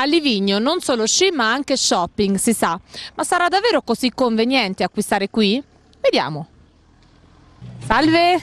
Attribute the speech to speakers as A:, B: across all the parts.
A: A Livigno non solo sci ma anche shopping, si sa. Ma sarà davvero così conveniente acquistare qui? Vediamo. Salve!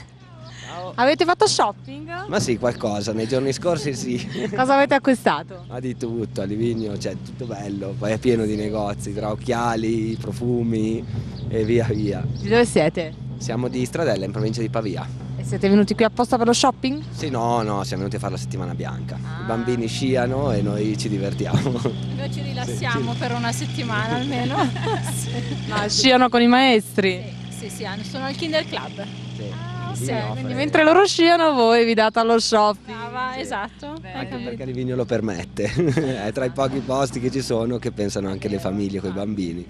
A: Ciao. Avete fatto shopping?
B: Ma sì, qualcosa, nei giorni scorsi sì. Cosa avete acquistato? Ma di tutto, a Livigno c'è cioè, tutto bello, poi è pieno di negozi, tra occhiali, profumi e via via.
A: Di dove siete?
B: Siamo di Stradella, in provincia di Pavia.
A: Siete venuti qui apposta per lo shopping?
B: Sì, no, no, siamo venuti a fare la settimana bianca. Ah. I bambini sciano e noi ci divertiamo.
A: Noi ci rilassiamo sì, per una settimana almeno. sì. No, sciano
B: con i maestri?
A: Sì, sì, sì sono al Kinder
B: Club. Sì. Ah, sì, quindi mentre
A: loro sciano voi vi date allo shopping.
B: Brava, ah, sì. esatto. Beh, anche perché Livigno lo permette, è tra i pochi posti che ci sono che pensano anche le famiglie con i bambini.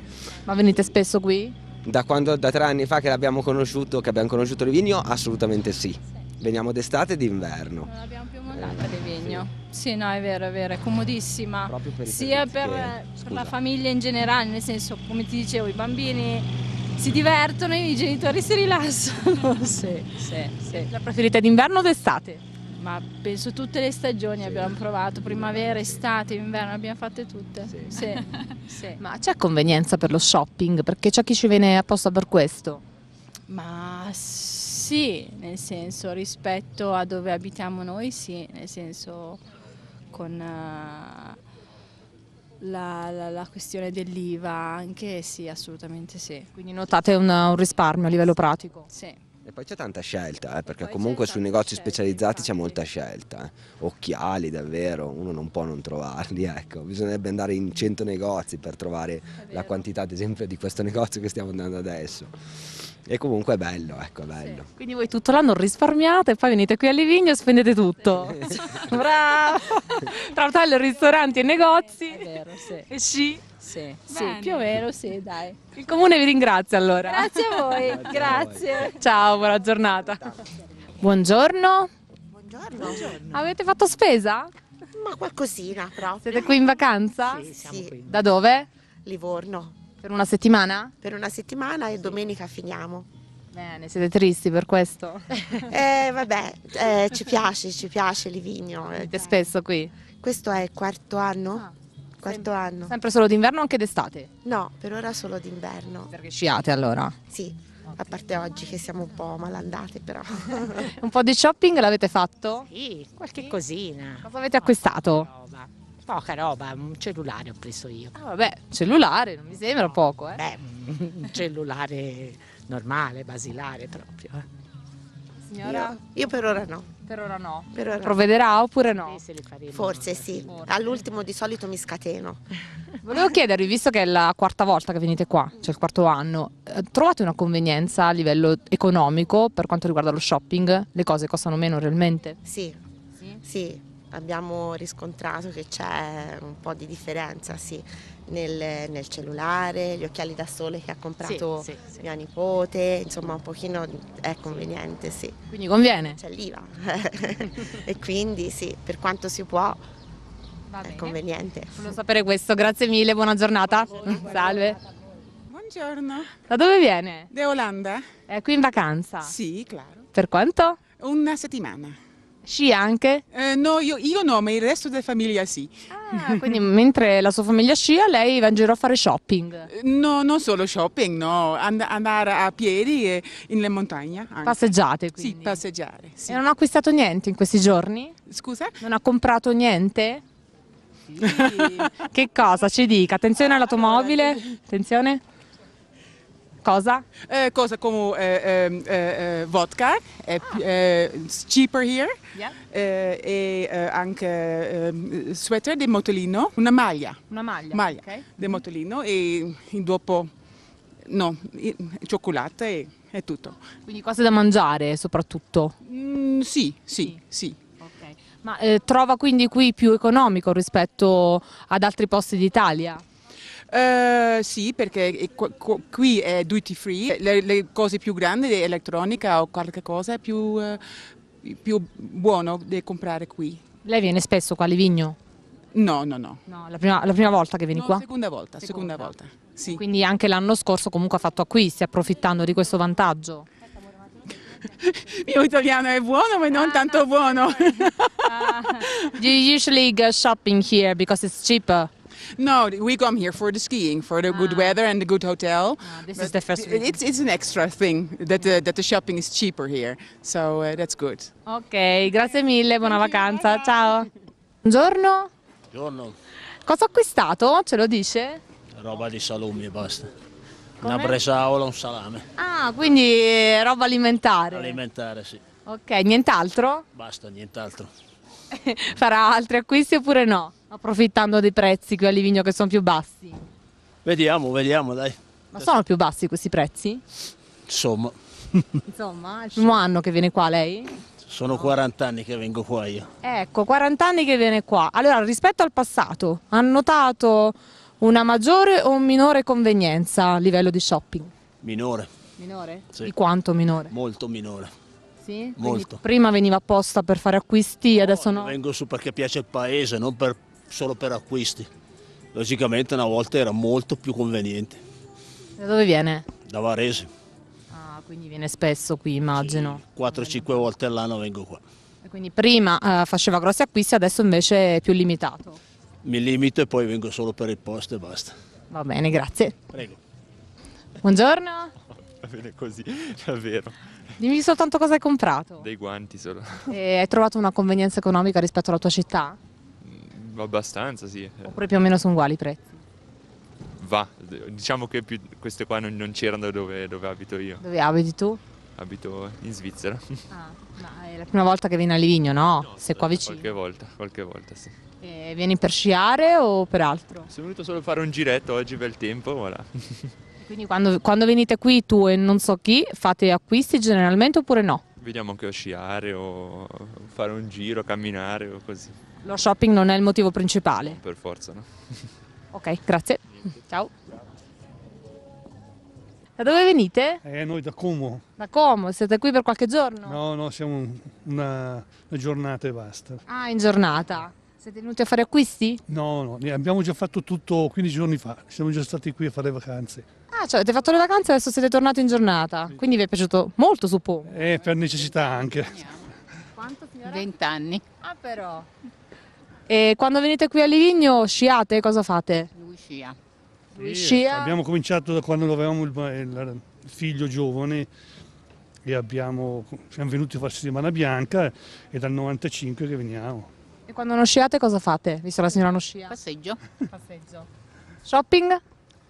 A: Ma venite spesso qui?
B: Da, quando, da tre anni fa che l'abbiamo conosciuto, che abbiamo conosciuto Livigno, assolutamente sì. Veniamo d'estate e d'inverno. Non l'abbiamo più
A: mollata eh, Livigno. Sì. sì. no, è vero, è vero, è comodissima. Proprio per Sia per, che... per la famiglia in generale, nel senso, come ti dicevo, i bambini si divertono e i genitori si rilassano. sì,
C: sì, sì. La
A: preferite d'inverno o d'estate?
C: ma penso tutte le stagioni sì. abbiamo provato, primavera, estate, inverno, abbiamo fatte tutte. Sì. Sì. sì.
A: Ma c'è convenienza per lo shopping? Perché c'è chi ci viene apposta per questo? Ma sì, nel senso rispetto a dove abitiamo noi, sì, nel
C: senso con uh, la, la, la, questione dell'IVA anche, sì, assolutamente sì. Quindi
A: notate un, un risparmio a livello pratico?
B: Sì. E poi c'è tanta scelta, eh, perché comunque sui negozi scelta, specializzati c'è molta scelta. Eh. Occhiali, davvero, uno non può non trovarli, ecco. Bisognerebbe andare in 100 negozi per trovare la quantità, ad esempio, di questo negozio che stiamo andando adesso e comunque è bello, ecco, è bello. Sì.
A: Quindi voi tutto l'anno risparmiate e poi venite qui a Livigno e spendete tutto. Sì. Bravo! Tra hotel, ristoranti e negozi. È vero, sì. E sci. Sì,
C: sì
D: più o meno
A: sì, dai. Il comune vi ringrazia allora. Grazie a voi, grazie. grazie. Ciao, buona giornata. Buongiorno. Buongiorno. Buongiorno. Avete fatto spesa? Ma qualcosina proprio. Siete qui in vacanza? Sì, siamo sì. qui. Da dove? Livorno.
E: Per una settimana?
A: Per una settimana e domenica finiamo. Bene, siete tristi per questo? eh, vabbè, eh, ci piace, ci piace Livigno. Siete eh. spesso qui? Questo è il quarto anno. Ah, quarto sempre, anno. Sempre solo d'inverno o anche d'estate?
F: No, per ora solo d'inverno. Perché sciate allora? Sì, a parte oggi che siamo un po' malandate però.
A: un po' di shopping l'avete fatto? Sì, qualche sì. cosina. Cosa avete acquistato? No, Poca roba, un cellulare ho preso io. Ah, vabbè, cellulare, non mi sembra poco, eh? Beh, un cellulare normale, basilare proprio. Eh. Signora? Io, io per ora no. Per ora no. Per ora Provvederà no. oppure no? Faremo, Forse sì. Forse. All'ultimo di solito mi scateno. Volevo chiedervi, visto che è la quarta volta che venite qua, cioè il quarto anno, eh, trovate una convenienza a livello economico per quanto riguarda lo shopping? Le cose costano meno realmente? Sì.
F: Sì? Sì abbiamo riscontrato che c'è un po' di differenza sì, nel, nel, cellulare, gli occhiali da sole che ha comprato sì, sì, mia nipote, insomma un pochino è conveniente, sì. Quindi conviene? C'è l'IVA e quindi sì, per quanto si può è conveniente. Volevo
A: sapere questo, grazie mille, buona giornata. Buona Salve.
G: Buongiorno.
A: Da dove viene?
G: De Olanda.
A: È qui in vacanza?
G: Sì, claro. Per quanto? Una settimana.
A: Sci anche?
G: Eh, no, io, io, no, ma il resto della famiglia sì.
A: Ah, quindi mentre la sua famiglia scia, lei va in giro a fare
G: shopping? Eh, no, non solo shopping, no, And andare a piedi e in le montagne. Anche. Passeggiate quindi? Sì, passeggiare.
A: Sì. E non ha acquistato niente in questi giorni?
G: Scusa? Non
A: ha comprato niente? Sì. che cosa ci dica? Attenzione all'automobile,
G: attenzione. Cosa? Uh, cosa come uh, uh, vodka, è ah. cheaper here, yeah. e anche ehm, sweater di motolino, una maglia.
A: Una maglia, maglia okay. di
G: mm-hmm. motolino e, dopo no, cioccolato e, e, tutto.
A: Quindi cose da mangiare soprattutto?
G: Mm, sì, sì, sì. sì. Ma
A: eh, trova quindi qui più economico rispetto ad altri posti d'Italia?
G: Eh, sì, perché qui è duty free, le, le cose più grandi, elettronica o qualche cosa è più, uh, più buono da comprare qui. Lei
A: viene spesso qua a Livigno?
G: No, no, no. no la, prima,
A: la, prima, volta che vieni no, qua?
G: Seconda volta, seconda, seconda volta.
A: Sì. Quindi anche l'anno scorso comunque ha fatto acquisti approfittando di questo vantaggio.
G: Il mio italiano è buono ma non ah, tanto no, buono. uh, you usually go shopping here because it's cheaper. No, we come here for the skiing, for the ah. good weather and the good hotel. Ah, this but is the first. It's it's an extra thing that the, uh, that the shopping is cheaper here, so uh, that's good.
A: Ok, grazie mille, buona vacanza, ciao. Buongiorno. Buongiorno. Cosa ho acquistato? Ce lo dice?
H: Roba di salumi e basta. Come? Una bresaola, un salame.
A: Ah, quindi eh, roba alimentare. Alimentare, sì. Ok, nient'altro?
H: Basta, nient'altro.
A: farà altri acquisti oppure no? Approfittando dei prezzi qui a Livigno che sono più bassi.
H: Vediamo, vediamo dai. Ma sono
A: più bassi questi prezzi?
H: Insomma.
A: Insomma, è il primo anno che viene qua lei?
H: Sono 40 anni che vengo qua io.
A: Ecco, 40 anni che viene qua. Allora, rispetto al passato, ha notato una maggiore o un minore convenienza a livello di shopping?
H: Minore. Minore? Sì. Di quanto minore? Molto minore. Sì? Molto.
A: Prima veniva apposta per fare acquisti, adesso no? no.
H: Vengo su perché piace il paese, non per, solo per acquisti. Logicamente una volta era molto più conveniente.
A: Da dove viene?
H: Da Varese. Ah, quindi
A: viene spesso
H: qui immagino. Sì, 4-5 volte all'anno vengo qua.
A: E quindi prima eh, faceva grossi acquisti, adesso invece è più limitato.
H: Mi limito e poi vengo solo per il posto e basta. Va bene, grazie. Prego. Buongiorno. Va bene così, davvero. Dimmi soltanto cosa hai
A: comprato.
E: Dei guanti solo.
A: E hai trovato una convenienza economica rispetto alla tua città?
E: Mm, abbastanza, sì. Oppure più o meno sono
A: uguali i prezzi?
I: Va, diciamo che più, queste qua non, non c'erano dove, dove, abito io.
A: Dove abiti tu?
I: Abito in Svizzera. Ah, ma
A: è la prima volta che vieni a Livigno, no? no Sei qua vicino? Qualche volta, qualche volta, sì. E vieni per sciare o per altro? Sono venuto solo a fare un giretto, oggi bel tempo, voilà. Quindi quando, quando venite qui tu e non so chi fate acquisti generalmente oppure no? Vediamo anche a sciare o fare un giro, camminare o così. Lo shopping non è il motivo principale?
E: per forza no.
A: ok, grazie. Niente. Ciao. Da dove venite?
E: Eh, noi da Como.
A: Da Como? Siete qui per qualche giorno?
E: No, no, siamo una, una giornata e basta. Ah, in
A: giornata. Siete venuti a fare acquisti?
E: No, no, abbiamo già fatto tutto 15 giorni fa, siamo già stati qui a fare vacanze.
A: Ah, cioè avete fatto le vacanze e adesso siete tornati in giornata, quindi vi è piaciuto molto
E: suppongo. Eh, per necessità anche.
A: Quanto signora? 20 anni. Ah però. E quando venite qui a Livigno sciate, cosa fate? Lui scia.
E: Lui sì, Abbiamo cominciato da quando avevamo il, figlio giovane e abbiamo, siamo venuti a fare settimana bianca e dal 95 che veniamo. E
A: quando non sciate cosa fate, visto la signora non scia?
F: Passeggio. Passeggio.
E: Shopping?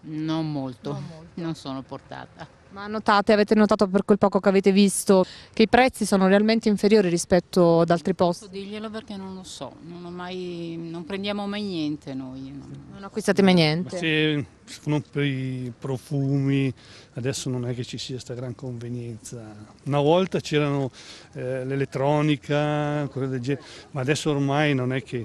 A: Non molto, non, molto. non sono portata. Ma notate, avete notato per quel poco che avete visto che i prezzi sono realmente inferiori rispetto ad altri posti? Posso dirglielo perché non lo so, non, mai, non prendiamo mai niente noi. Non, acquistate mai niente? Ma
E: se sono per i profumi, adesso non è che ci sia questa gran convenienza. Una volta c'erano eh, l'elettronica, cose del genere, ma adesso ormai non è che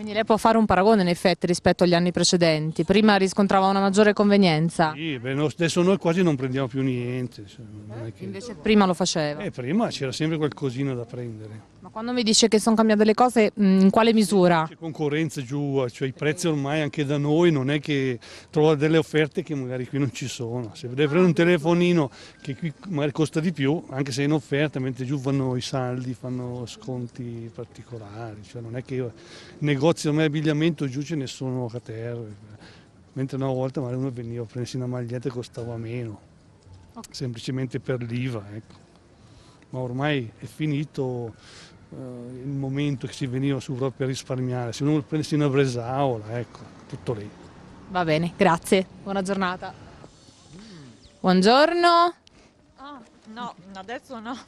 A: quindi lei può fare un paragone in effetti rispetto agli anni precedenti, prima riscontrava una maggiore convenienza.
E: Sì, beh, adesso noi quasi non prendiamo più niente. Cioè, non che... Invece prima lo faceva. Eh, prima c'era sempre qualcosina da prendere.
A: Ma quando mi dice che sono cambiate le cose, mm, in quale misura?
E: C'è concorrenza giù, cioè i prezzi ormai anche da noi non è che trova delle offerte che magari qui non ci sono. Se deve prendere un telefonino che qui magari costa di più, anche se è in offerta, mentre giù vanno i saldi, fanno sconti particolari, cioè non è che io, negozi ormai abbigliamento giù ce ne sono a Caterra, mentre una volta magari uno veniva a prendersi una maglietta e costava meno, semplicemente per l'IVA, ecco. Ma ormai è finito eh, il momento che si veniva su proprio a risparmiare, se uno vuole prendersi una bresaola, ecco, tutto lì.
A: Va bene, grazie, buona giornata.
E: Buongiorno.
D: Ah, no, adesso no.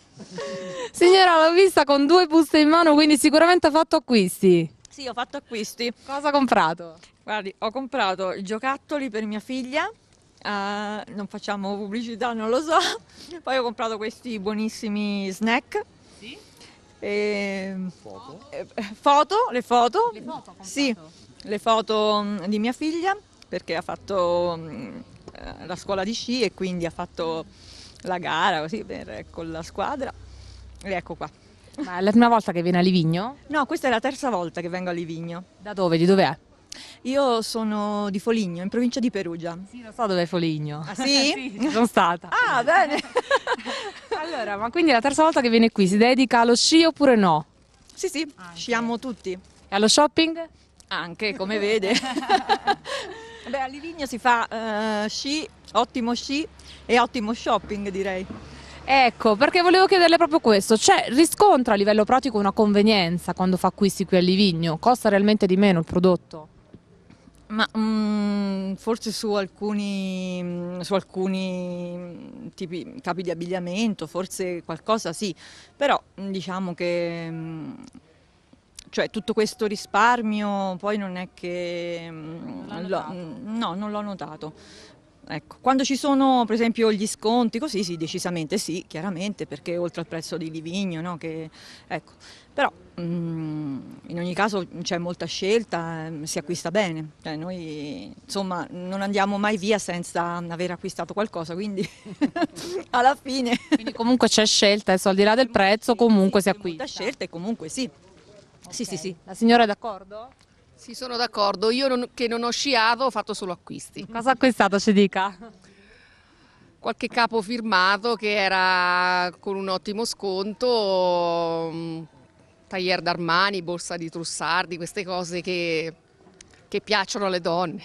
A: Signora, l'ho vista con due buste in mano, quindi sicuramente ha fatto acquisti.
D: Sì, ho fatto acquisti. Cosa ha comprato? Guardi, ho comprato giocattoli per mia figlia, uh, non facciamo pubblicità, non lo so. Poi ho comprato questi buonissimi snack e... Ehm, foto. Eh, foto, le foto. Le foto sì, le foto mm, di mia figlia perché ha fatto mm, eh, la scuola di sci e quindi ha fatto la gara così per, eh, con la squadra. E ecco qua.
A: Ma è la prima volta che viene a Livigno? No, questa è la
D: terza volta che vengo a Livigno. Da dove? Di dov'è? Io sono di Foligno, in provincia
A: di Perugia. Sì, lo so dove è Foligno. Ah sì? sì sono stata.
D: Ah, bene. allora, ma
A: quindi è la terza volta che viene qui, si dedica allo sci oppure no?
D: Sì, sì, Anche. sciamo
A: tutti. E allo shopping?
D: Anche, come vede. Beh, a Livigno si fa uh, sci, ottimo sci e ottimo shopping direi.
A: Ecco, perché volevo chiederle proprio questo, cioè riscontra a livello pratico una convenienza quando fa acquisti qui a Livigno? Costa realmente di meno il prodotto?
D: Ma mm, forse su alcuni, mm, su alcuni mm, tipi, capi di abbigliamento, forse qualcosa sì, però mm, diciamo che cioè, tutto questo risparmio poi non è che... Non no, non l'ho notato. Ecco, quando ci sono per esempio gli sconti, così sì, decisamente sì, chiaramente, perché oltre al prezzo di Livigno, no, che, ecco. Mm, in ogni caso c'è molta scelta, ehm, si acquista bene, cioè noi insomma non andiamo mai via senza aver acquistato qualcosa, quindi
A: alla fine... Quindi comunque c'è scelta, adesso al di là del prezzo comunque si acquista.
D: C'è scelta e comunque sì. Okay. Sì, sì,
J: sì. La signora è d'accordo? Sì, sono d'accordo. Io non, che non ho sciato ho fatto solo acquisti.
A: Cosa ha acquistato, ci dica?
J: Qualche capo firmato che era con un ottimo sconto mm, taglier d'Armani, borsa di
A: Trussardi, queste cose che, che piacciono alle donne.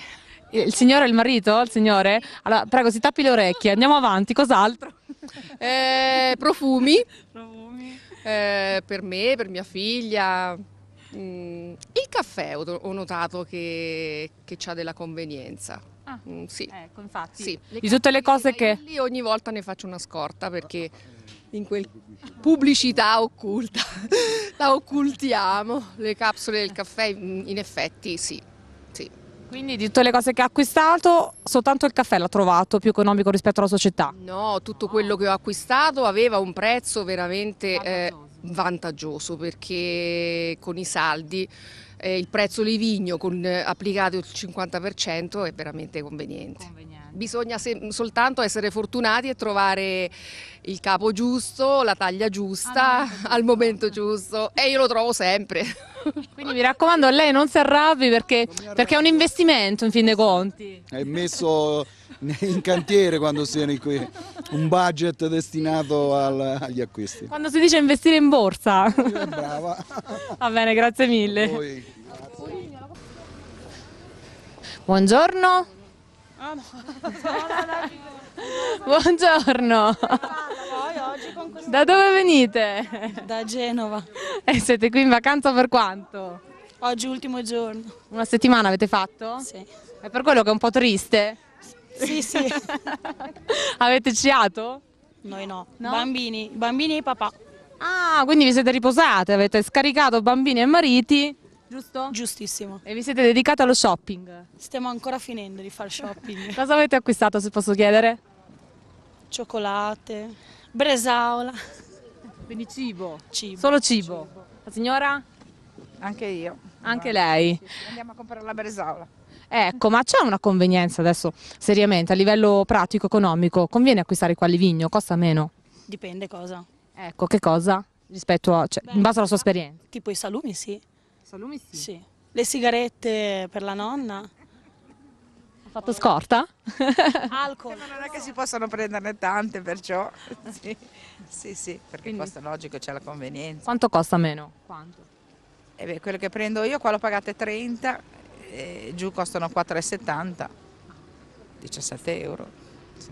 A: Il signore è il marito? Il signore? Allora, prego, si tappi le orecchie, andiamo avanti, cos'altro? Eh, profumi.
J: profumi. Eh, per me, per mia figlia. Mm, il caffè ho, notato che, che ha della convenienza.
A: Ah, mm, sì. Ecco, infatti. Sì. Di tutte le
J: cose che... Ogni volta ne faccio una scorta perché in quel pubblicità occulta, la occultiamo, le capsule del caffè in effetti sì.
A: Quindi di tutte le cose che ha acquistato, soltanto il caffè l'ha trovato più economico rispetto alla società?
J: No, tutto quello che ho acquistato aveva un prezzo veramente eh, vantaggioso perché con i saldi eh, il prezzo Livigno con, eh, applicato il 50% è veramente conveniente. conveniente bisogna soltanto essere fortunati e trovare il capo giusto, la taglia giusta, ah, no, al momento giusto e io lo trovo sempre.
A: Quindi mi raccomando, a lei non si arrabbi perché, perché è un investimento in fin dei conti.
K: È messo in cantiere quando siano qui un budget destinato al, agli acquisti.
A: Quando si dice investire in borsa. Brava.
K: Va bene, grazie
C: mille.
A: Buongiorno. Ah no. Buongiorno. Da dove venite?
C: Da Genova.
A: E siete qui in vacanza per quanto?
C: Oggi ultimo giorno.
A: Una settimana avete fatto? Sì. È per quello che è un po' triste? Sì, sì. avete ciato?
C: Noi no. no? Bambini, bambini e papà.
A: Ah, quindi vi siete riposate, avete scaricato bambini e mariti
C: Giusto? Giustissimo. E vi siete dedicati allo
A: shopping?
C: Stiamo ancora finendo di fare shopping.
A: Cosa avete acquistato, se posso chiedere?
C: Cioccolate, bresaola. Quindi cibo? Cibo. Solo cibo? cibo. La signora? Anche
A: io. Anche allora, lei? Sì. Andiamo a comprare la bresaola. Ecco, ma c'è una convenienza adesso, seriamente, a livello pratico, economico? Conviene acquistare qua vigno? Costa meno?
C: Dipende cosa. Ecco,
A: che cosa? Rispetto a, cioè, Beh, in base alla sua esperienza.
C: Tipo i salumi, sì. Salumi sì. sì. Le sigarette per la nonna. Ha fatto scorta? Alcol. Ma non è che si possono prenderne tante, perciò. Sì,
F: sì, sì perché Quindi. costa logico, c'è la convenienza. Quanto costa meno? Quanto? Eh beh, quello che prendo io qua lo pagate 30, eh, giù costano 4,70, 17 euro. Sì,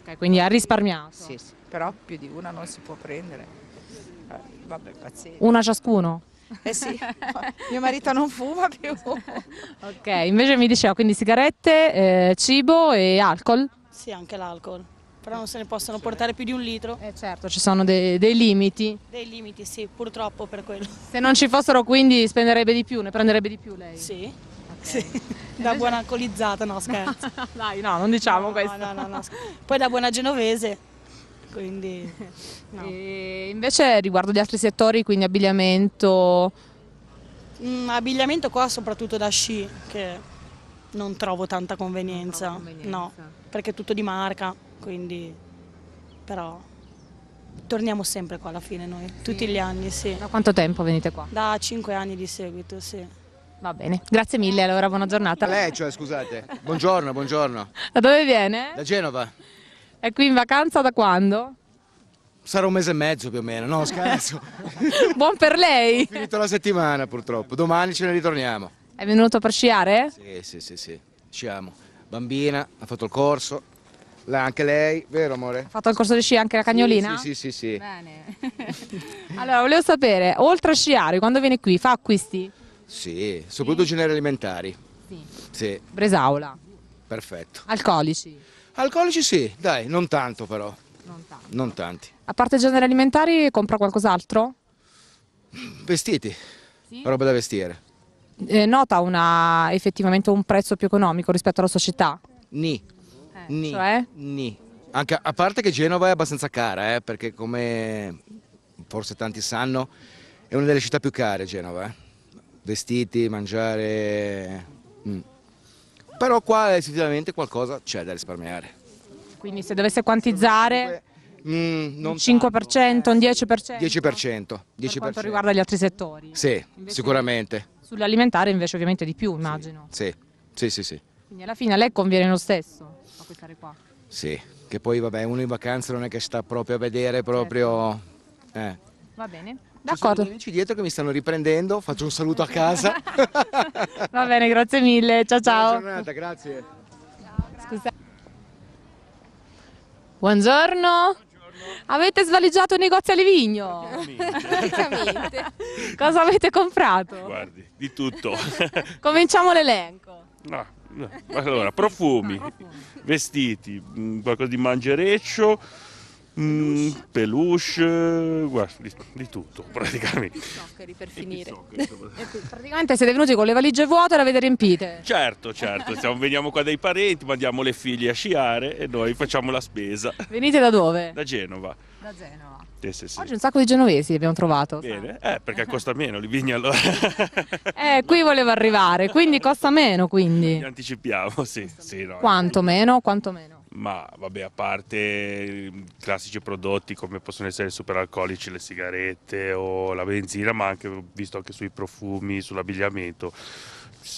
A: ok, quindi ha risparmiato. Sì,
F: sì, però più di una non si può prendere. Eh, vabbè, pazienza. Una ciascuno? Eh sì,
C: mio marito non fuma più. ok,
A: invece mi diceva quindi sigarette, eh, cibo e alcol?
C: Sì, anche l'alcol, però non se ne possono portare più di un litro. Eh certo, ci sono dei,
A: dei limiti.
C: Dei limiti, sì, purtroppo per quello.
A: Se non ci fossero quindi
C: spenderebbe di più, ne prenderebbe di più lei? Sì. Sì, da buona alcolizzata, no scherzo. Dai, no, non diciamo no, questo. No, no, no. Poi da buona genovese quindi no.
A: invece riguardo gli altri settori, quindi abbigliamento?
C: Mm, abbigliamento qua soprattutto da sci, che non trovo tanta convenienza, trovo convenienza. no, perché è tutto di marca, quindi però torniamo sempre qua alla fine noi, sì. tutti gli anni, sì. Da quanto tempo venite qua? Da cinque anni di seguito, sì. Va bene,
A: grazie mille allora, buona giornata. Lei, cioè, scusate. Buongiorno,
K: buongiorno. Da dove viene? Da Genova. È qui in vacanza da quando? Sarà un mese e mezzo più o meno, no scherzo. Buon per lei! Ho finito la settimana purtroppo, domani ce ne ritorniamo.
A: È venuto per sciare? Sì,
K: sì, sì, sì, sciamo. Bambina, ha fatto il corso, la, anche lei, vero amore? Ha fatto il corso di sci anche la cagnolina? Sì, sì, sì. sì, sì. Bene.
A: allora, volevo sapere, oltre a sciare, quando viene qui, fa acquisti?
K: Sì, soprattutto sì. generi alimentari. Sì. sì. Bresaula. Perfetto. Alcolici. Alcolici sì, dai, non tanto però. Non tanto. Non tanti. A
A: parte generi alimentari, compra qualcos'altro?
K: Vestiti, sì? roba da vestire.
A: Eh, nota una, effettivamente un prezzo più economico rispetto alla società?
K: Ni. Eh, Ni. Cioè? Ni. Anche, a parte che Genova è abbastanza cara, eh, perché come forse tanti sanno, è una delle città più care Genova. Eh. Vestiti, mangiare... Mm però qua effettivamente qualcosa c'è da risparmiare.
A: Quindi se dovesse quantizzare...
K: Mm, un 5%,
A: tanto. un 10%? 10%.
K: 10%. Per quanto riguarda
A: gli altri settori?
K: Sì, invece sicuramente.
A: Sull'alimentare invece ovviamente di più, immagino.
K: Sì. sì, sì, sì.
A: Quindi alla fine a lei conviene lo stesso acquistare qua?
K: Sì, che poi vabbè uno in vacanza non è che sta proprio a vedere certo. proprio... Certo. Eh. Va bene. D'accordo. Ci amici dietro che mi stanno riprendendo, faccio un saluto a casa. Va bene, grazie mille, ciao ciao. Buona giornata, grazie.
A: Ciao, grazie. Scusa. Buongiorno. Avete svaligiato un negozio a Livigno?
F: Praticamente.
A: Cosa avete comprato?
I: Guardi, di tutto.
A: Cominciamo l'elenco.
I: No, no. Allora, profumi, ah, vestiti, mm, qualcosa di mangereccio, mm, peluche, guarda, di, di, tutto praticamente. Pizzoccheri per finire.
A: praticamente siete venuti con le valigie vuote e le avete riempite.
I: Certo, certo, Siamo, veniamo qua dai parenti, mandiamo le figlie a sciare e noi facciamo la spesa. Venite da dove? Da Genova.
H: Da
A: Genova. Sì, sì, sì. Oggi un sacco di genovesi abbiamo trovato. Bene,
I: eh, perché costa meno li vigni allora.
A: eh, qui volevo arrivare, quindi costa meno quindi. Li
I: anticipiamo, sì. sì no. Quanto
A: meno, quanto meno.
I: Ma vabbè, a parte classici prodotti come possono essere i superalcolici, le sigarette o la benzina, ma anche visto anche sui profumi, sull'abbigliamento,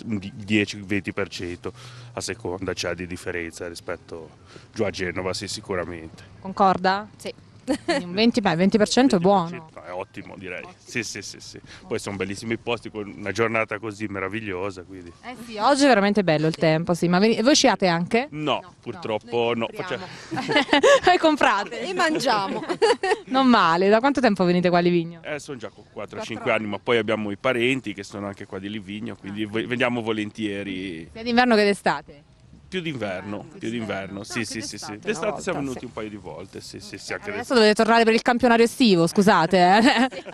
I: 10-20% a seconda c'è di differenza rispetto giù a Genova, sì, sicuramente.
A: Concorda? Sì. Un 20, beh, 20% è buono.
I: È ottimo direi. Sì, sì, sì, sì. Poi sono bellissimi i posti con una giornata così meravigliosa. Quindi. Eh
A: sì, oggi è veramente bello il tempo, sì. Ma ven- voi sciate anche?
I: No, no purtroppo no. Facciamo...
A: e comprate. e mangiamo. non male. Da quanto tempo venite qua a Livigno?
I: Eh, sono già 4-5 anni, ma poi abbiamo i parenti che sono anche qua di Livigno, quindi ah. veniamo volentieri.
A: Sia d'inverno che d'estate?
I: Più d'inverno, più d'inverno, sì, sì, sì, sì. D'estate siamo venuti un paio di volte, sì, sì, sì, anche Adesso dovete tornare per
A: il campionario estivo, scusate.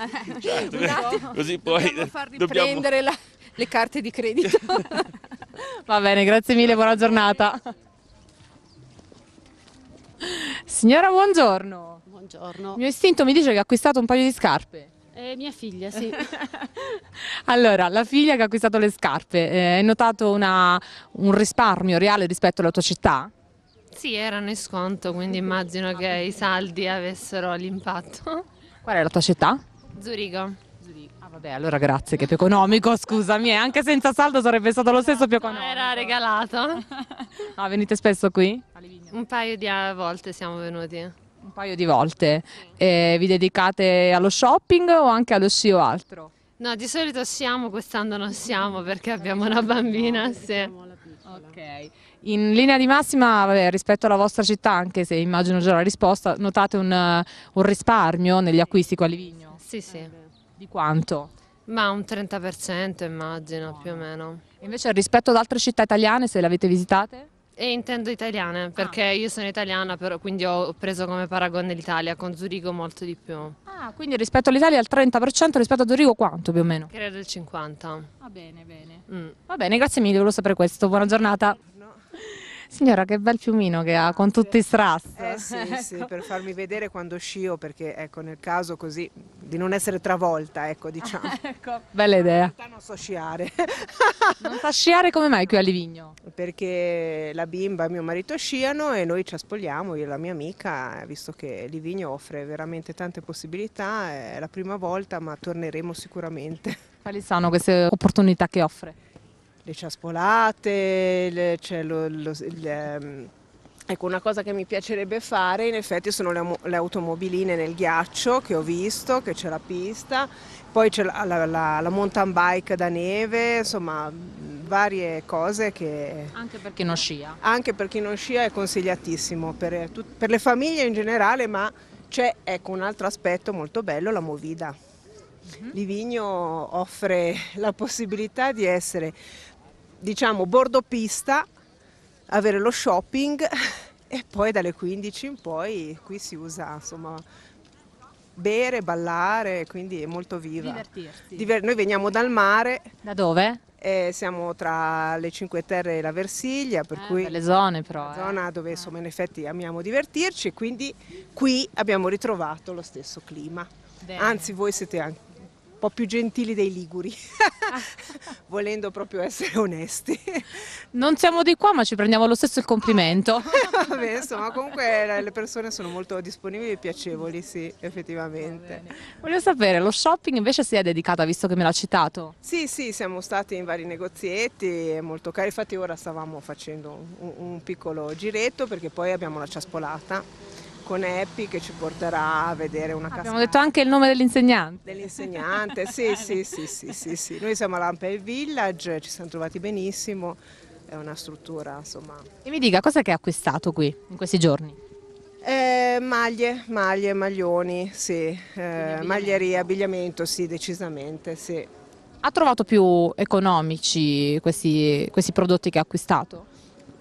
I: Eh. certo, così poi dobbiamo far riprendere
A: dobbiamo... le carte di credito. Va bene, grazie mille, buona giornata. Signora, buongiorno.
C: Buongiorno. Il mio
A: istinto mi dice che ha acquistato un paio di scarpe.
C: Eh, mia figlia, sì.
A: allora, la figlia che ha acquistato le scarpe, eh, hai notato una, un risparmio reale rispetto alla tua città? Sì, erano in sconto, quindi immagino che i saldi avessero l'impatto. Qual è la tua città? Zurigo. Zurigo. Ah vabbè, allora grazie, che è più economico, scusami, eh, anche senza saldo sarebbe stato lo stesso più economico. Era regalato. ah, venite spesso qui? Un paio di volte siamo venuti un paio di volte. E vi dedicate allo shopping o anche allo sci o altro? No, di solito siamo, quest'anno non siamo perché abbiamo una bambina. Sì. Ok, in linea di massima vabbè, rispetto alla vostra città, anche se immagino già la risposta, notate un, eh, un risparmio negli acquisti qua a Livigno? Sì, sì. Eh, di quanto? Ma un 30% immagino, più o meno. E invece rispetto ad altre città italiane, se le avete visitate? E intendo italiane, ah. perché ah. io sono italiana, però, quindi ho preso come paragone l'Italia, con Zurigo molto di più. Ah, quindi rispetto all'Italia al 30%, rispetto a Zurigo quanto più o meno? Credo il 50%.
F: Va bene, bene.
A: Mm. Va bene, grazie mille, volevo sapere questo. Buona giornata. Signora, che bel fiumino che ha, con tutti i strass.
F: Eh sì, sì, per farmi vedere quando scio, perché ecco, nel caso così, di non essere travolta, ecco, diciamo. ecco. Bella idea. In realtà non so sciare. non sa sciare come mai qui a Livigno? Perché la bimba e mio marito sciano e noi ci aspoliamo, io e la mia amica, visto che Livigno offre veramente tante possibilità, è la prima volta, ma torneremo sicuramente.
A: Quali sono queste opportunità che offre?
F: le ciaspolate, le, cioè lo, lo, le, ehm, ecco una cosa che mi piacerebbe fare in effetti sono le, le automobiline nel ghiaccio che ho visto, che c'è la pista, poi c'è la, la, la, la mountain bike da neve, insomma varie cose che... Anche
J: per chi non scia.
F: Anche per chi non scia è consigliatissimo, per, eh, per le famiglie in generale, ma c'è ecco, un altro aspetto molto bello, la movida. Mhm. Livigno offre la possibilità di essere diciamo bordo pista, avere lo shopping e poi dalle 15 in poi qui si usa insomma bere, ballare, quindi è molto viva. Divertirsi. Diver noi veniamo dal mare. Da dove? Eh, siamo tra le Cinque Terre e la Versiglia, per eh, cui le zone però. Una eh. zona dove ah. insomma in effetti amiamo divertirci, e quindi qui abbiamo ritrovato lo stesso clima. Bene. Anzi voi siete anche un po' più gentili dei liguri. volendo proprio essere onesti.
A: Non siamo di qua, ma ci prendiamo lo stesso il complimento.
F: Vabbè, insomma, comunque eh, le persone sono molto disponibili e piacevoli, sì, effettivamente.
A: Voglio sapere, lo shopping invece si è dedicata, visto che me l'ha citato?
F: Sì, sì, siamo stati in vari negozietti, è molto caro, infatti ora stavamo facendo un, un piccolo giretto perché poi abbiamo la ciaspolata con Happy che ci porterà a vedere una casa. Abbiamo detto
A: anche il nome dell'insegnante.
F: Dell'insegnante, sì, sì, sì, sì, sì, Noi siamo a all'Ampel Village, ci siamo trovati benissimo, è una struttura insomma. E mi dica,
A: cosa che hai acquistato qui in questi giorni?
F: Eh, maglie, maglie, maglioni, sì, eh, abbigliamento. abbigliamento, sì, decisamente, sì.
A: Ha trovato più economici questi, questi prodotti che ha acquistato?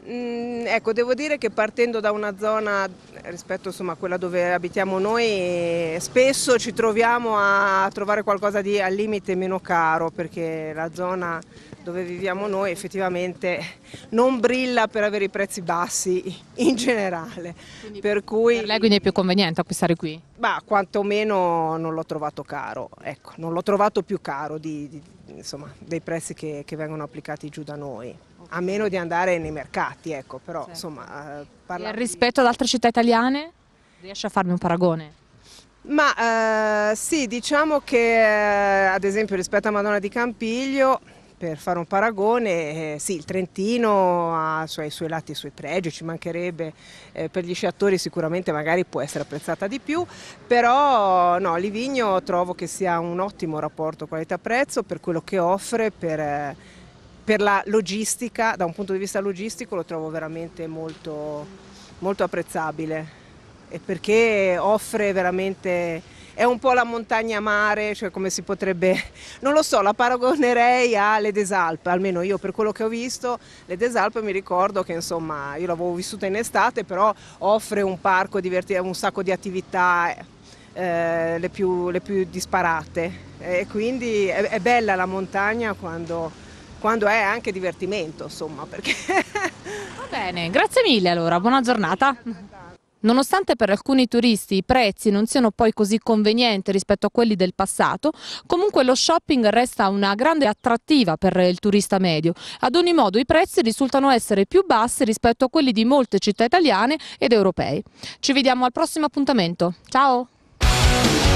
F: Mm, ecco, devo dire che partendo da una zona rispetto insomma, a quella dove abitiamo noi, spesso ci troviamo a trovare qualcosa di al limite meno caro perché la zona dove viviamo noi effettivamente non brilla per avere i prezzi bassi in generale. Quindi per, cui, per
A: lei quindi è più conveniente acquistare qui?
F: Ma quantomeno non l'ho trovato caro, ecco, non l'ho trovato più caro di, di, insomma, dei prezzi che, che vengono applicati giù da noi a meno di andare nei mercati, ecco, però certo. insomma... Eh, rispetto
A: ad altre città italiane riesce a farmi un paragone?
F: Ma eh, sì, diciamo che eh, ad esempio rispetto a Madonna di Campiglio, per fare un paragone, eh, sì, il Trentino ha i suoi lati e i suoi pregi, ci mancherebbe, eh, per gli sciatori sicuramente magari può essere apprezzata di più, però no, Livigno trovo che sia un ottimo rapporto qualità-prezzo per quello che offre, per eh, per la logistica, da un punto di vista logistico lo trovo veramente molto, molto apprezzabile perché offre veramente è un po' la montagna mare, cioè come si potrebbe, non lo so, la paragonerei alle Desalpe, almeno io per quello che ho visto, le Desalpe mi ricordo che insomma io l'avevo vissuta in estate, però offre un parco divertito, un sacco di attività eh, le, più, le, più, disparate e quindi è, è bella la montagna quando quando è anche divertimento, insomma. Perché... Va bene, grazie
A: mille allora, buona giornata. Nonostante per alcuni turisti i prezzi non siano poi così convenienti rispetto a quelli del passato, comunque lo shopping resta una grande attrattiva per il turista medio. Ad ogni modo i prezzi risultano essere più bassi rispetto a quelli di molte città italiane ed europee. Ci vediamo al prossimo appuntamento. Ciao!